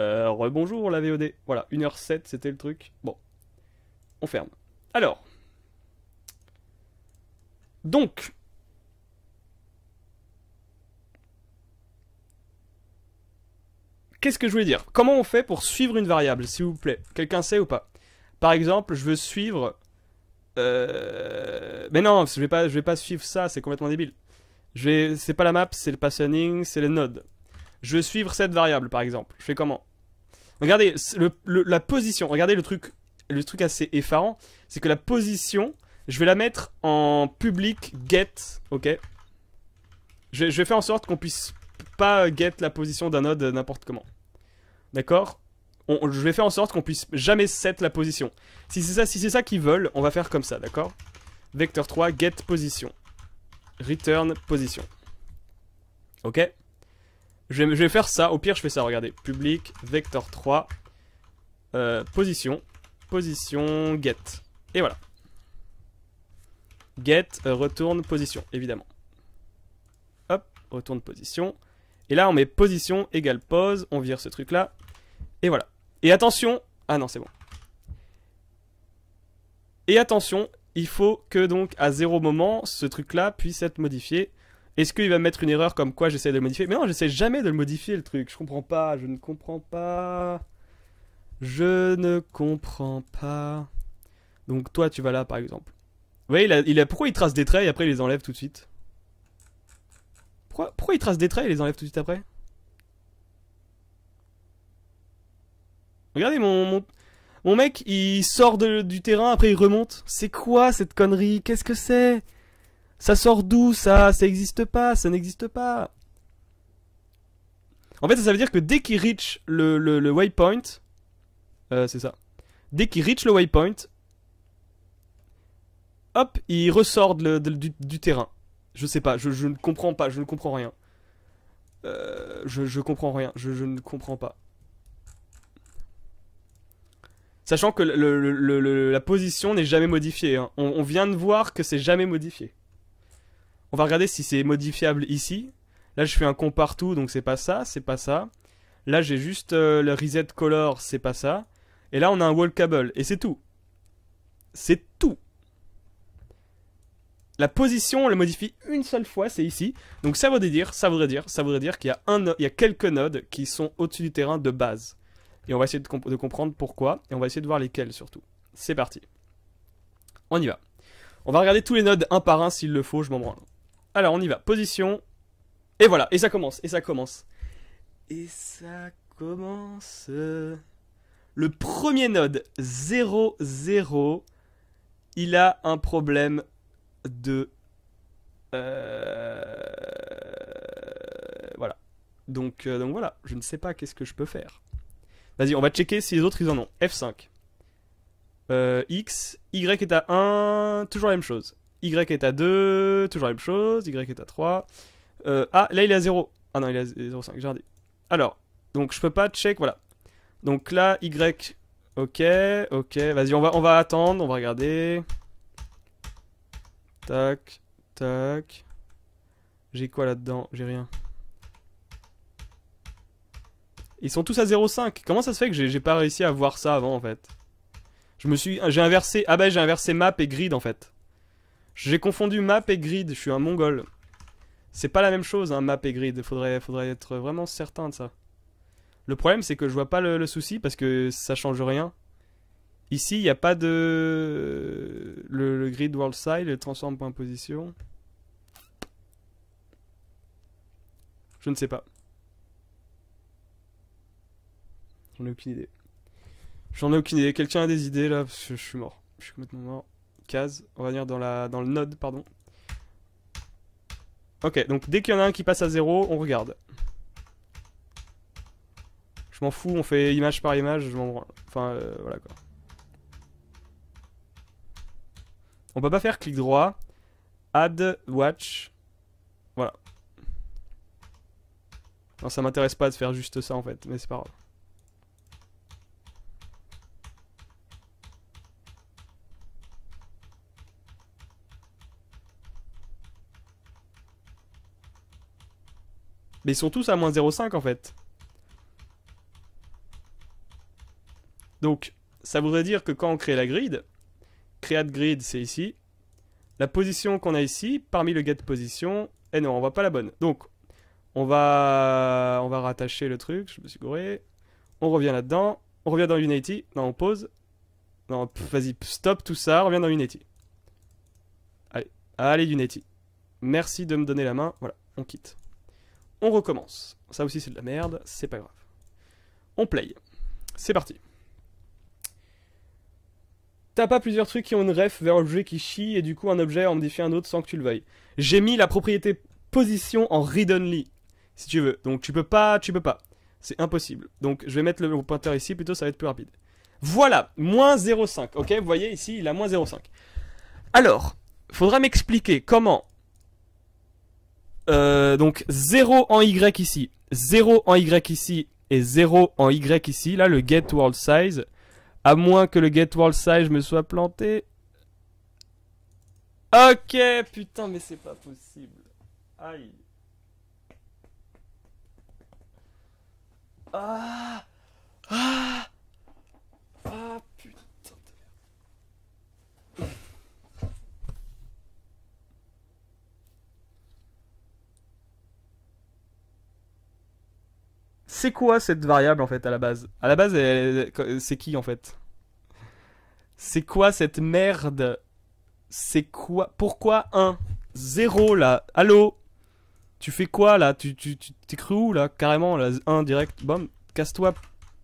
Euh, Rebonjour la VOD. Voilà, 1h07, c'était le truc. Bon, on ferme. Alors. Donc. Qu'est-ce que je voulais dire Comment on fait pour suivre une variable, s'il vous plaît Quelqu'un sait ou pas Par exemple, je veux suivre... Euh, mais non, je vais pas, vais pas suivre ça, c'est complètement débile. Je vais... C'est pas la map, c'est le passionning, c'est les nodes. Je veux suivre cette variable, par exemple. Je fais comment Regardez la position. Regardez le truc, le truc assez effarant, c'est que la position, je vais la mettre en public get, ok. Je, vais faire en sorte qu'on puisse pas get la position d'un node n'importe comment. D'accord je vais faire en sorte qu'on puisse jamais set la position. Si c'est ça, si c'est ça qu'ils veulent, on va faire comme ça, d'accord Vecteur 3, get position. Return position. Ok je vais, faire ça. Au pire, je fais ça. Regardez. Public, vector 3, euh, position, position, get. Et voilà. Get, euh, retourne, position, évidemment. Hop, retourne, position. Et là, on met position égale pause. On vire ce truc-là. Et voilà. Et attention. Ah non, c'est bon. Et attention, il faut que donc à zéro moment, ce truc-là puisse être modifié. Est-ce qu'il va mettre une erreur comme quoi j'essaie de le modifier Mais non, j'essaie jamais de le modifier le truc. Je comprends pas, je ne comprends pas. Je ne comprends pas. Donc toi, tu vas là, par exemple. Vous voyez, il a, pourquoi il trace des traits et après il les enlève tout de suite pourquoi, il trace des traits et les enlève tout de suite après Regardez, mon, mon, mec, il sort du terrain, après il remonte. C'est quoi cette connerie Qu'est-ce que c'est ça sort d'où ça Ça n'existe pas, ça n'existe pas. En fait, ça veut dire que dès qu'il reach le, le, waypoint, euh, c'est ça. Dès qu'il reach le waypoint, hop, il ressort du, terrain. Je sais pas, je, ne comprends pas, je ne comprends rien. Euh, je, comprends rien, je, ne comprends pas. Sachant que la position n'est jamais modifiée. Hein. on vient de voir que c'est jamais modifié. On va regarder si c'est modifiable ici. Là, je fais un con partout, donc c'est pas ça, c'est pas ça. Là, j'ai juste euh, le reset color, c'est pas ça. Et là, on a un walkable, et c'est tout. C'est tout. La position, on la modifie une seule fois, c'est ici. Donc ça voudrait dire, ça voudrait dire, ça voudrait dire qu'il y a, quelques nodes qui sont au-dessus du terrain de base. Et on va essayer de, de comprendre pourquoi, et on va essayer de voir lesquels surtout. C'est parti. On y va. On va regarder tous les nodes un par un s'il le faut, je m'en branle. Alors on y va, position. Et voilà, et ça commence, et ça commence. Et ça commence. Le premier node, 0, 0, il a un problème de... Euh, voilà. Donc, euh, donc voilà, je ne sais pas qu'est-ce que je peux faire. Vas-y, on va checker si les autres ils en ont. F5. Euh, X, Y est à 1, toujours la même chose. Y est à 2, toujours la même chose, Y est à 3. Euh, ah, là il est à 0. Ah non, il est à 0,5, j'ai Alors, donc je peux pas check, voilà. Donc là, Y, ok, ok, vas-y, on va, on va attendre, on va regarder. Tac, tac. J'ai quoi là-dedans J'ai rien. Ils sont tous à 0,5. Comment ça se fait que j'ai pas réussi à voir ça avant en fait Je me suis. J'ai inversé. Ah bah, j'ai inversé map et grid en fait. J'ai confondu map et grid, je suis un mongol. C'est pas la même chose, hein, map et grid. Faudrait, faudrait être vraiment certain de ça. Le problème, c'est que je vois pas le, souci parce que ça change rien. Ici, il n'y a pas de. Le, grid world side, le transform point position. Je ne sais pas. J'en ai aucune idée. J'en ai aucune idée. Quelqu'un a des idées là Parce que je suis mort. Je suis complètement mort on va venir dans, la, dans le node, pardon. Ok, donc dès qu'il y en a un qui passe à 0, on regarde. Je m'en fous, on fait image par image, je m'en Enfin, euh, On peut pas faire clic droit, add, watch, voilà. Non, ça m'intéresse pas de faire juste ça en fait, mais c'est pas grave. Mais ils sont tous à moins 0,5 en fait. Donc, ça voudrait dire que quand on crée la grid, create grid c'est ici, la position qu'on a ici, parmi le get position, et eh non, on voit pas la bonne. Donc, on va, on va rattacher le truc, je me suis gouré. On revient là-dedans, on revient dans Unity, non, on pause. Non, vas-y, stop tout ça, On revient dans Unity. Allez, allez Unity. Merci de me donner la main, voilà, on quitte. On recommence. Ça aussi c'est de la merde, c'est pas grave. On play. C'est parti. T'as pas plusieurs trucs qui ont une ref vers un objet qui chie et du coup un objet en modifie un autre sans que tu le veuilles. J'ai mis la propriété position en read only, si tu veux. Donc tu peux pas, tu peux pas. C'est impossible. Donc je vais mettre le pointeur ici, plutôt ça va être plus rapide. Voilà, moins 0,5. Ok, vous voyez ici, il a moins 0,5. Alors, faudra m'expliquer comment euh, donc 0 en Y ici, 0 en Y ici et 0 en Y ici. Là, le get world size. À moins que le get world size me soit planté. Ok, putain, mais c'est pas possible. Aïe. Ah. Ah. Ah, c'est quoi cette variable en fait à la base À la base, c'est qui en fait C'est quoi cette merde C'est quoi Pourquoi 1 0 là Allô Tu fais quoi là Tu t'es cru où là Carrément là 1 direct. Bom. casse-toi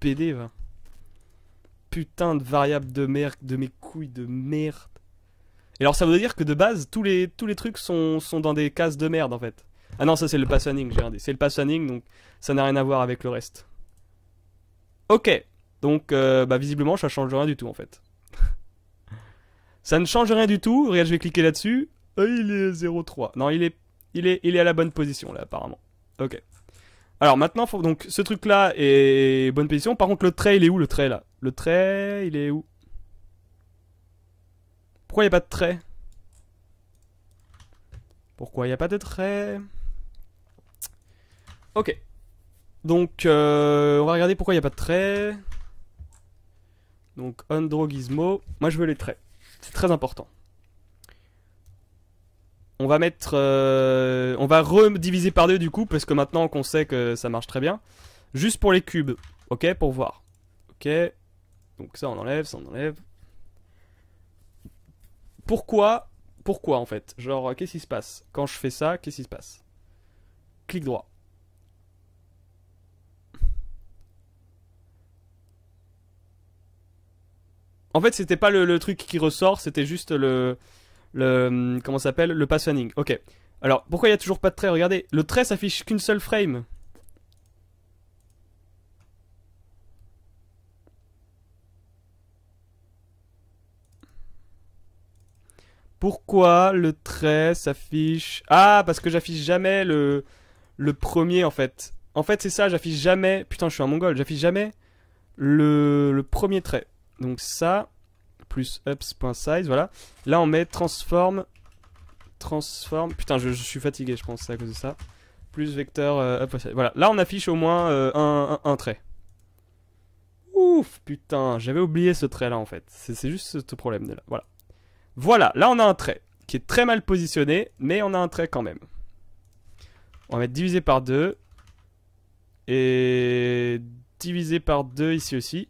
PD va. Putain de variable de merde, de mes couilles de merde. Et alors ça veut dire que de base tous les tous les trucs sont sont dans des cases de merde en fait. Ah non, ça c'est le passanning, j'ai regardé. C'est le passanning, donc ça n'a rien à voir avec le reste. Ok, donc euh, bah, visiblement ça change rien du tout en fait. ça ne change rien du tout. Regarde, je vais cliquer là-dessus. Euh, il est 0,3. Non, il est, il, est, il est à la bonne position là apparemment. Ok. Alors maintenant, donc ce truc là est bonne position. Par contre, le trait, il est où le trait là Le trait, il est où Pourquoi il n'y a pas de trait Pourquoi il n'y a pas de trait Ok. Donc, euh, on va regarder pourquoi il n'y a pas de traits. Donc, Gizmo. Moi, je veux les traits. C'est très important. On va mettre... Euh, on va rediviser par deux, du coup, parce que maintenant qu'on sait que ça marche très bien. Juste pour les cubes. Ok, pour voir. Ok. Donc ça, on enlève, ça, on enlève. Pourquoi Pourquoi, en fait Genre, euh, qu'est-ce qui se passe Quand je fais ça, qu'est-ce qui se passe Clic droit. En fait, c'était pas le, truc qui ressort, c'était juste le. le hum, comment s'appelle Le running. Ok. Alors, pourquoi il n'y a toujours pas de trait Regardez, le trait s'affiche qu'une seule frame. Pourquoi le trait s'affiche Ah, parce que j'affiche jamais le, le premier en fait. En fait, c'est ça, j'affiche jamais. Putain, je suis un mongol, j'affiche jamais le, le premier trait. Donc ça, plus ups.size, voilà. Là, on met transform, transform, putain, je, suis fatigué, je pense, à cause de ça. Plus vecteur euh, voilà. Là, on affiche au moins euh, un, trait. Ouf, putain, j'avais oublié ce trait-là, en fait. C'est juste ce, problème, là, voilà. Voilà, là, on a un trait qui est très mal positionné, mais on a un trait quand même. On va mettre divisé par 2. Et divisé par 2 ici aussi.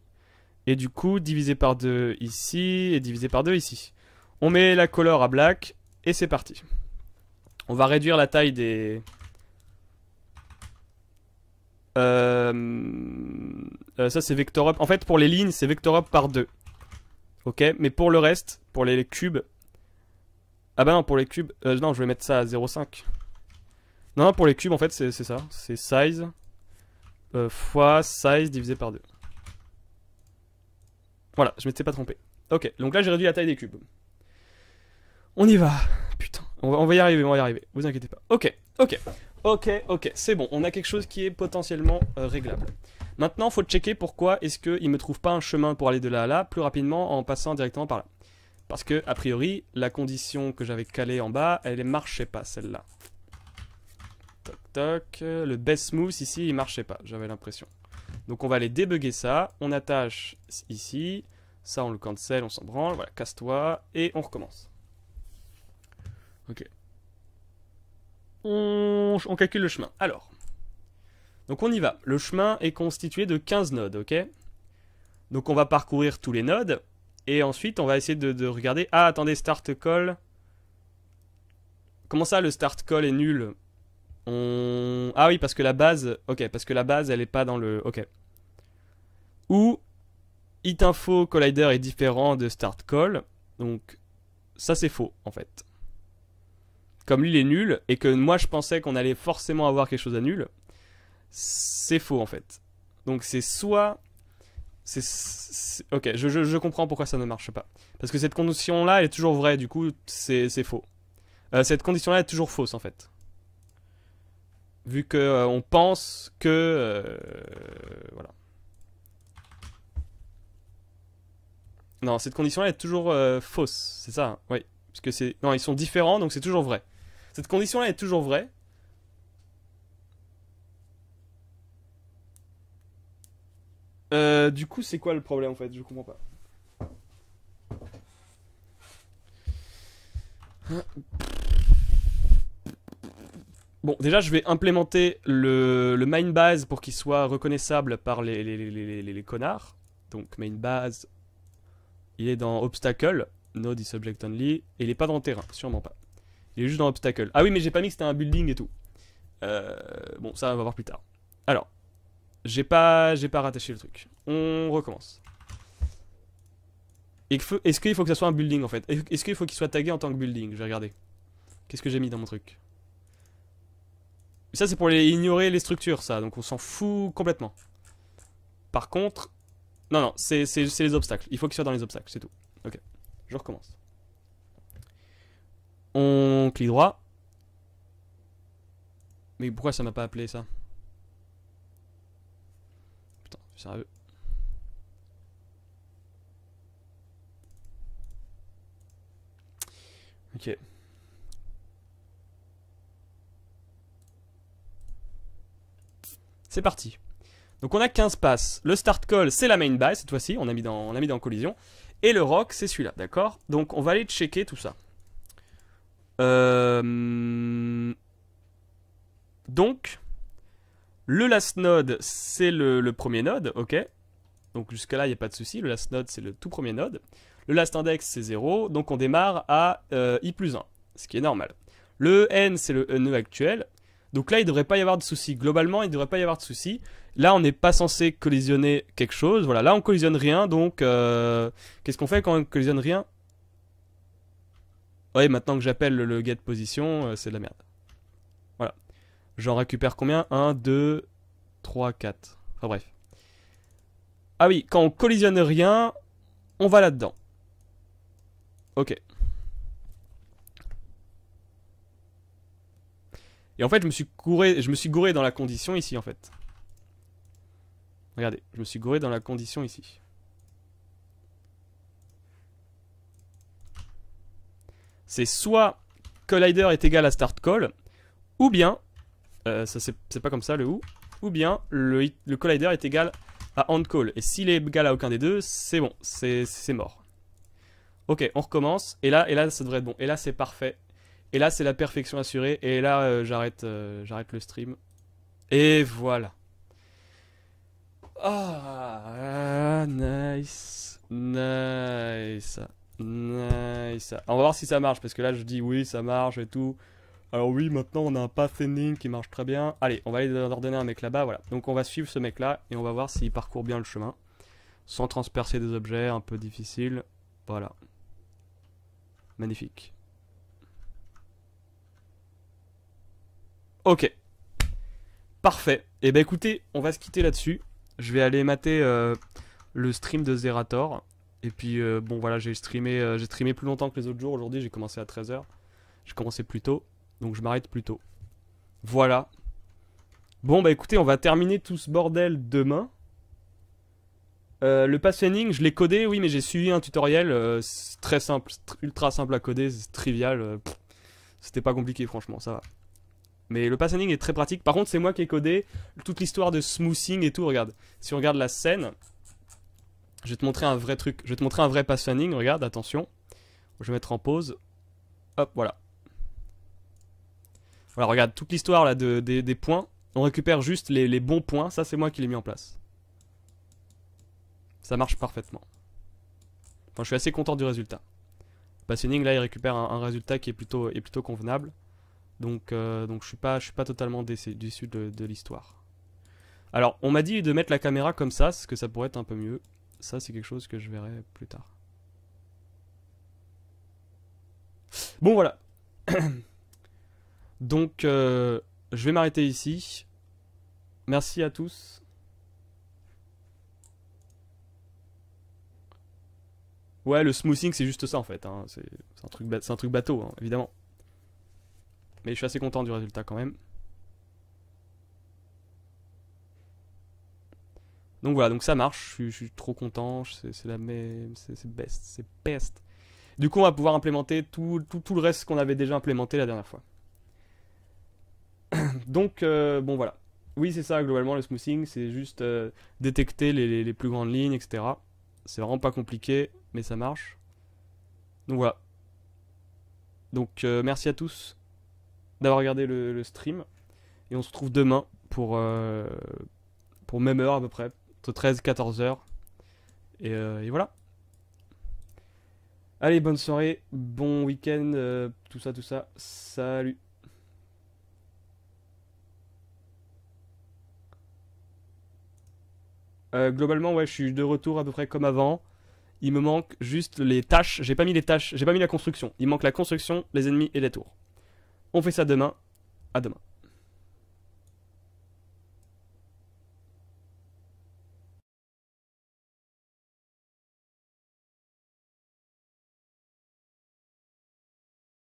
Et du coup, divisé par 2 ici et divisé par 2 ici. On met la couleur à black et c'est parti. On va réduire la taille des... Euh, euh, ça c'est vector up. En fait pour les lignes c'est vector up par 2. Ok, mais pour le reste, pour les cubes... Ah bah non, pour les cubes... Euh, non, je vais mettre ça à 0,5. Non, non, pour les cubes en fait c'est ça. C'est size fois size divisé par 2. Voilà, je ne m'étais pas trompé. Ok, donc là j'ai réduit la taille des cubes. On y va. Putain, on va, y arriver, on va y arriver. Vous inquiétez pas. Ok, ok, ok, ok, c'est bon. On a quelque chose qui est potentiellement euh, réglable. Maintenant, il faut checker pourquoi est-ce qu'il me trouve pas un chemin pour aller de là à là plus rapidement en passant directement par là. Parce que, a priori, la condition que j'avais calée en bas, elle ne marchait pas, celle-là. Toc, toc. Le best move ici, il marchait pas, j'avais l'impression. Donc on va aller débugger ça, on attache ici, ça on le cancel, on s'en branle, voilà, casse-toi, et on recommence. Ok. On, calcule le chemin. Alors, donc on y va. Le chemin est constitué de 15 nodes, ok Donc on va parcourir tous les nodes, et ensuite on va essayer de, de regarder... Ah, attendez, start call... Comment ça, le start call est nul ah oui, parce que la base... Ok, parce que la base, elle est pas dans le... Ok. Ou info collider est différent de start call. Donc ça c'est faux en fait. Comme lui est nul et que moi je pensais qu'on allait forcément avoir quelque chose à nul, c'est faux en fait. Donc c'est soit c'est ok, je, comprends pourquoi ça ne marche pas. Parce que cette condition là est toujours vraie, du coup c'est faux. Euh, cette condition là est toujours fausse en fait vu que euh, on pense que... Euh, voilà. Non, cette condition-là est toujours euh, fausse, c'est ça, hein? oui. Parce que c'est... Non, ils sont différents, donc c'est toujours vrai. Cette condition-là est toujours vraie. du coup, c'est quoi le problème, en fait Je comprends pas. Bon, déjà, je vais implémenter le, le main base pour qu'il soit reconnaissable par les, connards. Donc, main base, il est dans obstacle, no is object only, et il est pas dans terrain, sûrement pas. Il est juste dans obstacle. Ah oui, mais j'ai pas mis que c'était un building et tout. Euh, bon, ça, on va voir plus tard. Alors, j'ai pas, pas rattaché le truc. On recommence. Est-ce qu'il faut que ça soit un building en fait Est-ce qu'il faut qu'il soit tagué en tant que building Je vais regarder. Qu'est-ce que j'ai mis dans mon truc ça, c'est pour les ignorer les structures, ça. Donc on s'en fout complètement. Par contre... Non, non, c'est les obstacles. Il faut qu'ils soient dans les obstacles, c'est tout. Ok, je recommence. On clique droit. Mais pourquoi ça m'a pas appelé ça Putain, sérieux. Ok. C'est parti. Donc on a 15 passes. Le start call, c'est la main base cette fois-ci, on, a mis dans, on a mis collision. Et le rock, c'est celui-là, d'accord Donc on va aller checker tout ça. Euh, donc, le last node, c'est le, premier node, ok Donc jusqu'à là, il n'y a pas de souci. Le last node, c'est le tout premier node. Le last index, c'est 0. Donc on démarre à euh, i plus 1, ce qui est normal. Le n, c'est le e nœud e actuel. Donc là, il devrait pas y avoir de soucis. Globalement, il devrait pas y avoir de soucis. Là, on n'est pas censé collisionner quelque chose. Voilà, là, on collisionne rien. Donc, euh, qu'est-ce qu'on fait quand on collisionne rien Ouais, maintenant que j'appelle le, get position, euh, c'est de la merde. Voilà. J'en récupère combien 1, 2, 3, 4. Enfin bref. Ah oui, quand on collisionne rien, on va là-dedans. Ok. Et en fait, je me suis gouré, je me suis gouré dans la condition ici, en fait. Regardez, je me suis gouré dans la condition ici. C'est soit collider est égal à start call, ou bien, euh, c'est pas comme ça le ou, ou bien le, le collider est égal à hand call. Et s'il est égal à aucun des deux, c'est bon, c'est mort. Ok, on recommence, et là, et là ça devrait être bon. Et là c'est parfait, et là, c'est la perfection assurée. Et là, euh, j'arrête, euh, j'arrête le stream. Et voilà. Ah, nice, nice, nice. on va voir si ça marche parce que là, je dis oui, ça marche et tout. Alors oui, maintenant on a un path qui marche très bien. Allez, on va aller ordonner un mec là-bas, voilà. Donc on va suivre ce mec-là et on va voir s'il parcourt bien le chemin. Sans transpercer des objets, un peu difficile. Voilà. Magnifique. Ok. Parfait. Et eh ben écoutez, on va se quitter là-dessus. Je vais aller mater euh, le stream de Zerator. Et puis euh, bon voilà, j'ai streamé, euh, j'ai streamé plus longtemps que les autres jours. Aujourd'hui, j'ai commencé à 13h. J'ai commencé plus tôt, donc je m'arrête plus tôt. Voilà. Bon bah écoutez, on va terminer tout ce bordel demain. le pass je l'ai codé, oui, mais j'ai suivi un tutoriel très simple, ultra simple à coder, C'est trivial. C'était pas compliqué, franchement, ça va. Mais le passending est très pratique. Par contre, c'est moi qui ai codé toute l'histoire de smoothing et tout. Regarde, si on regarde la scène, je vais te montrer un vrai truc. Je vais te montrer un vrai Regarde, attention. Je vais mettre en pause. Hop, voilà. Voilà, regarde, toute l'histoire là des, points. On récupère juste les, bons points. Ça, c'est moi qui l'ai mis en place. Ça marche parfaitement. Enfin, je suis assez content du résultat. Passending, là, il récupère un, un résultat qui est plutôt, est plutôt convenable. Donc, euh, donc je suis pas, je suis pas totalement déçu, de, de l'histoire. Alors, on m'a dit de mettre la caméra comme ça, parce que ça pourrait être un peu mieux. Ça, c'est quelque chose que je verrai plus tard. Bon, voilà. donc, euh, je vais m'arrêter ici. Merci à tous. Ouais, le smoothing, c'est juste ça en fait. Hein. C'est un, truc, un truc bateau, hein, évidemment. Mais je suis assez content du résultat quand même. Donc voilà, donc ça marche, je suis, trop content, c'est la même c'est best, c'est best. Du coup, on va pouvoir implémenter tout, le reste qu'on avait déjà implémenté la dernière fois. donc, euh, bon voilà. Oui, c'est ça, globalement, le smoothing, c'est juste euh, détecter les, plus grandes lignes, etc. C'est vraiment pas compliqué, mais ça marche. Donc voilà. Donc, euh, merci à tous d'avoir regardé le, stream. Et on se retrouve demain pour, euh, pour même heure à peu près, entre 13 14 heures. Euh, et, voilà. Allez, bonne soirée, bon week-end, euh, tout ça, tout ça. Salut. globalement, ouais, je suis de retour à peu près comme avant. Il me manque juste les tâches. J'ai pas mis les tâches, j'ai pas mis la construction. Il manque la construction, les ennemis et les tours. On fait ça demain. À demain.